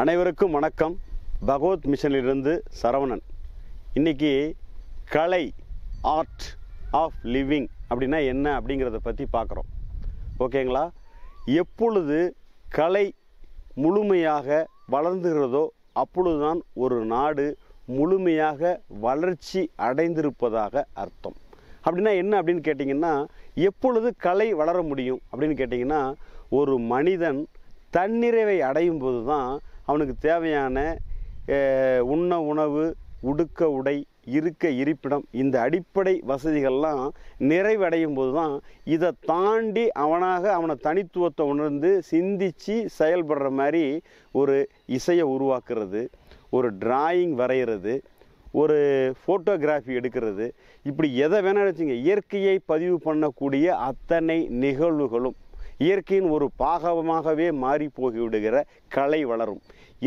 அனைவருக்கும் வணக்கம் பகவத் மிஷனிலிருந்து சரவணன் இன்றைக்கி கலை ஆர்ட் ஆஃப் லிவிங் அப்படின்னா என்ன அப்படிங்கிறத பற்றி பார்க்குறோம் ஓகேங்களா எப்பொழுது கலை முழுமையாக வளர்ந்துகிறதோ அப்பொழுதுதான் ஒரு நாடு முழுமையாக வளர்ச்சி அடைந்திருப்பதாக அர்த்தம் அப்படின்னா என்ன அப்படின்னு கேட்டிங்கன்னா எப்பொழுது கலை வளர முடியும் அப்படின்னு கேட்டிங்கன்னா ஒரு மனிதன் தன்னிறைவை அடையும் போது தான் அவனுக்கு தேவையான உண்ண உணவு உடுக்க உடை இருக்க இருப்பிடம் இந்த அடிப்படை வசதிகள்லாம் நிறைவடையும் போது தான் இதை தாண்டி அவனாக அவனை தனித்துவத்தை உணர்ந்து சிந்தித்து செயல்படுற மாதிரி ஒரு இசையை உருவாக்குறது ஒரு டிராயிங் வரைகிறது ஒரு ஃபோட்டோகிராஃபி எடுக்கிறது இப்படி எதை வேணால் வச்சுங்க இயற்கையை பதிவு பண்ணக்கூடிய அத்தனை நிகழ்வுகளும் இயற்கையின் ஒரு பாகமாகவே மாறி போகிவிடுகிற கலை வளரும்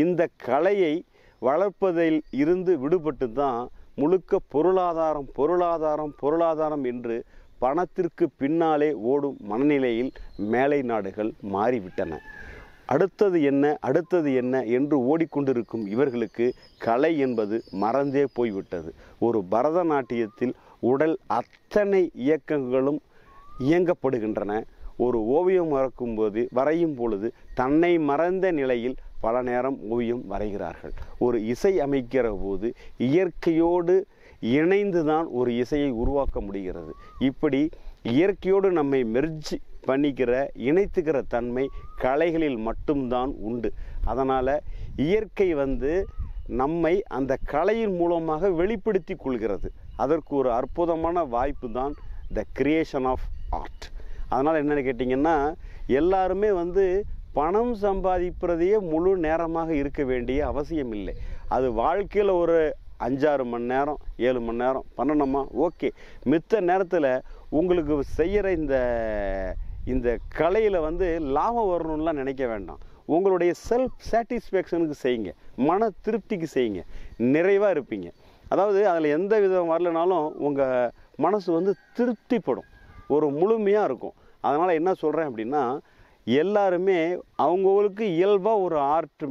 இந்த கலையை வளர்ப்பதில் இருந்து விடுபட்டு தான் முழுக்க பொருளாதாரம் பொருளாதாரம் பொருளாதாரம் என்று பணத்திற்கு பின்னாலே ஓடும் மனநிலையில் மேலை நாடுகள் மாறிவிட்டன அடுத்தது என்ன அடுத்தது என்ன என்று ஓடிக்கொண்டிருக்கும் இவர்களுக்கு கலை என்பது மறந்தே போய்விட்டது ஒரு பரதநாட்டியத்தில் உடல் அத்தனை இயக்கங்களும் இயங்கப்படுகின்றன ஒரு ஓவியம் வரைக்கும் போது வரையும் பொழுது தன்னை மறந்த நிலையில் பல நேரம் ஓவியம் வரைகிறார்கள் ஒரு இசை அமைக்கிற போது இயற்கையோடு இணைந்து தான் ஒரு இசையை உருவாக்க முடிகிறது இப்படி இயற்கையோடு நம்மை மெர்ஜ் பண்ணிக்கிற இணைத்துக்கிற தன்மை கலைகளில் மட்டும்தான் உண்டு அதனால் இயற்கை வந்து நம்மை அந்த கலையின் மூலமாக வெளிப்படுத்தி கொள்கிறது அதற்கு ஒரு அற்புதமான வாய்ப்பு தான் த கிரியேஷன் ஆஃப் ஆர்ட் அதனால் என்னென்னு கேட்டிங்கன்னா எல்லாருமே வந்து பணம் சம்பாதிப்பதையே முழு நேரமாக இருக்க வேண்டிய அவசியம் இல்லை அது வாழ்க்கையில் ஒரு அஞ்சாறு மணி நேரம் ஏழு மணி நேரம் பண்ணணுமா ஓகே மித்த நேரத்தில் உங்களுக்கு செய்கிற இந்த இந்த கலையில் வந்து லாபம் வரணும்லாம் நினைக்க வேண்டாம் உங்களுடைய செல்ஃப் சாட்டிஸ்ஃபேக்ஷனுக்கு செய்யுங்க மன திருப்திக்கு செய்யுங்க நிறைவாக இருப்பீங்க அதாவது அதில் எந்த விதம் வரலனாலும் உங்கள் மனசு வந்து திருப்திப்படும் ஒரு முழுமையாக இருக்கும் அதனால் என்ன சொல்கிறேன் அப்படின்னா எல்லாருமே அவங்கவுங்களுக்கு இயல்பாக ஒரு ஆர்ட்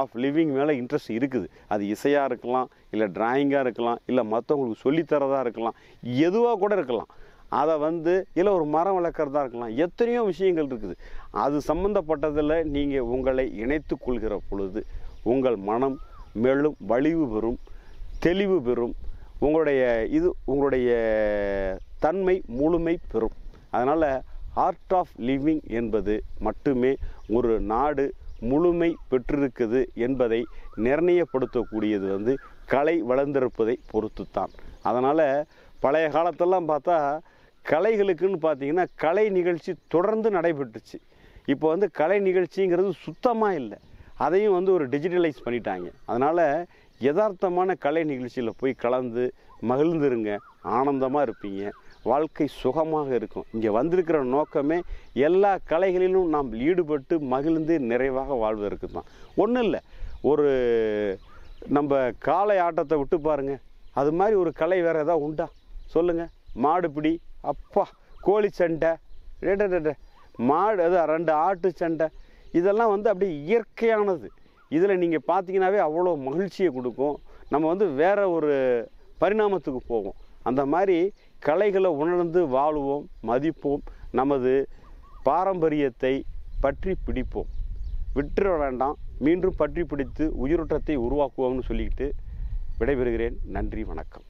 ஆஃப் லிவிங் மேலே இன்ட்ரெஸ்ட் இருக்குது அது இசையாக இருக்கலாம் இல்லை ட்ராயிங்காக இருக்கலாம் இல்லை மற்றவங்களுக்கு சொல்லித்தரதாக இருக்கலாம் எதுவாக கூட இருக்கலாம் அதை வந்து இல்லை ஒரு மரம் வளர்க்குறதா இருக்கலாம் எத்தனையோ விஷயங்கள் இருக்குது அது சம்மந்தப்பட்டதில் நீங்கள் உங்களை இணைத்து கொள்கிற பொழுது உங்கள் மனம் மேலும் வலிவு பெறும் தெளிவு பெறும் உங்களுடைய இது உங்களுடைய தன்மை முழுமை பெறும் அதனால் ஆர்ட் ஆஃப் லிவிங் என்பது மட்டுமே ஒரு நாடு முழுமை பெற்றிருக்குது என்பதை நிர்ணயப்படுத்தக்கூடியது வந்து கலை வளர்ந்திருப்பதை பொறுத்துத்தான் அதனால் பழைய காலத்தெல்லாம் பார்த்தா கலைகளுக்குன்னு பார்த்தீங்கன்னா கலை நிகழ்ச்சி தொடர்ந்து நடைபெற்றுச்சு இப்போ வந்து கலை நிகழ்ச்சிங்கிறது சுத்தமாக இல்லை அதையும் வந்து ஒரு டிஜிட்டலைஸ் பண்ணிட்டாங்க அதனால் யதார்த்தமான கலை நிகழ்ச்சியில் போய் கலந்து மகிழ்ந்துருங்க ஆனந்தமாக இருப்பீங்க வாழ்க்கை சுகமாக இருக்கும் இங்கே வந்திருக்கிற நோக்கமே எல்லா கலைகளிலும் நாம் ஈடுபட்டு மகிழ்ந்து நிறைவாக வாழ்வதற்கு தான் ஒன்றும் இல்லை ஒரு நம்ம காளை ஆட்டத்தை விட்டு பாருங்கள் அது மாதிரி ஒரு கலை வேறு எதாவது உண்டா சொல்லுங்கள் மாடுபிடி அப்பா கோழி சண்டை டே மாடு அது ரெண்டு ஆட்டு சண்டை இதெல்லாம் வந்து அப்படியே இயற்கையானது இதில் நீங்கள் பார்த்தீங்கன்னாவே அவ்வளோ மகிழ்ச்சியை கொடுக்கும் நம்ம வந்து வேறு ஒரு பரிணாமத்துக்கு போகும் அந்த மாதிரி கலைகளை உணர்ந்து வாழுவோம் மதிப்போம் நமது பாரம்பரியத்தை பற்றி பிடிப்போம் விட்டுற வேண்டாம் மீண்டும் பற்றி பிடித்து உயிரோட்டத்தை உருவாக்குவோம்னு சொல்லிக்கிட்டு விடைபெறுகிறேன் நன்றி வணக்கம்